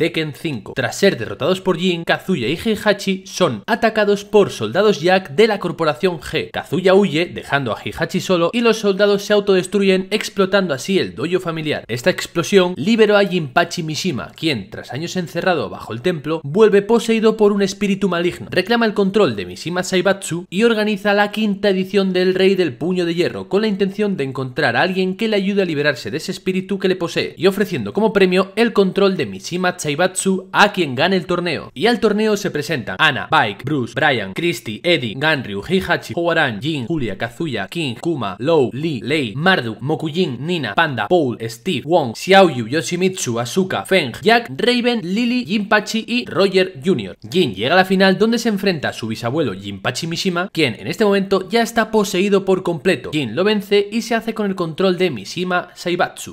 Tekken 5. Tras ser derrotados por Jin, Kazuya y Heihachi son atacados por soldados Jack de la Corporación G. Kazuya huye, dejando a Heihachi solo, y los soldados se autodestruyen, explotando así el dojo familiar. Esta explosión liberó a Jinpachi Mishima, quien, tras años encerrado bajo el templo, vuelve poseído por un espíritu maligno. Reclama el control de Mishima Saibatsu y organiza la quinta edición del Rey del Puño de Hierro, con la intención de encontrar a alguien que le ayude a liberarse de ese espíritu que le posee, y ofreciendo como premio el control de Mishima Saibatsu Saibatsu a quien gane el torneo. Y al torneo se presentan Ana, Bike, Bruce, Brian, Christy, Eddie, Ganryu, Hihachi, Howaran, Jin, Julia, Kazuya, King, Kuma, Low, Lee, Lei, Mardu, Mokujin, Nina, Panda, Paul, Steve, Wong, Xiaoyu, Yoshimitsu, Asuka, Feng, Jack, Raven, Lily, Jinpachi y Roger Jr. Jin llega a la final donde se enfrenta a su bisabuelo Jinpachi Mishima, quien en este momento ya está poseído por completo. Jin lo vence y se hace con el control de Mishima Saibatsu.